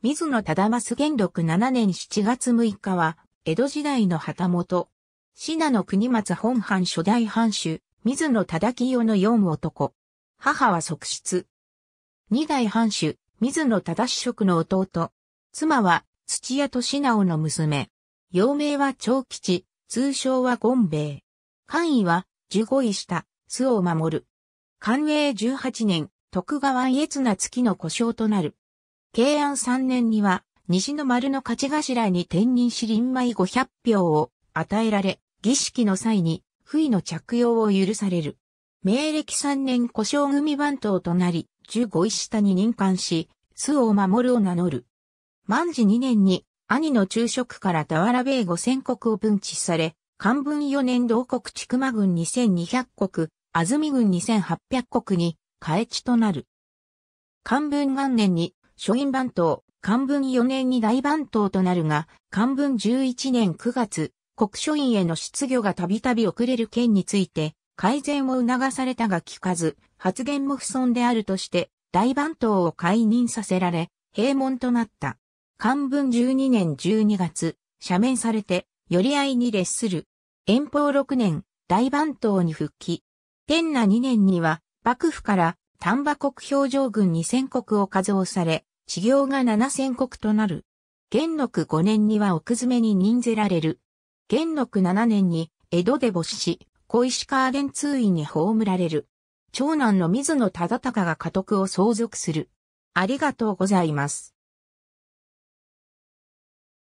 水野忠正元禄7年7月6日は、江戸時代の旗本。信濃国松本藩初代藩主、水野忠清の四男。母は側室。二代藩主、水野忠職の弟。妻は、土屋敏直の娘。幼名は長吉、通称は権兵衛。官位は、十五位下、須を守る。官営十八年、徳川家綱月の故障となる。慶安3年には、西の丸の勝ち頭に転任し臨米500票を与えられ、儀式の際に、不意の着用を許される。明暦3年故障組番頭となり、十五石下に任官し、周を守るを名乗る。万治2年に、兄の昼食から田原米五千国を分置され、漢文4年同国千曲軍2200国、安住軍2800国に、開地となる。漢文元年に、書院番頭、漢文4年に大番頭となるが、漢文11年9月、国書院への出魚がたびたび遅れる件について、改善を促されたが聞かず、発言も不遜であるとして、大番頭を解任させられ、閉門となった。漢文12年12月、赦免されて、寄り合いに列する。遠方6年、大番頭に復帰。天那2年には、幕府から丹波国表情軍2000国を加増され、治療が七千国となる。元禄五年には奥詰めに任ぜられる。元禄七年に江戸で没し、小石川伝通院に葬られる。長男の水野忠敬が家督を相続する。ありがとうございます。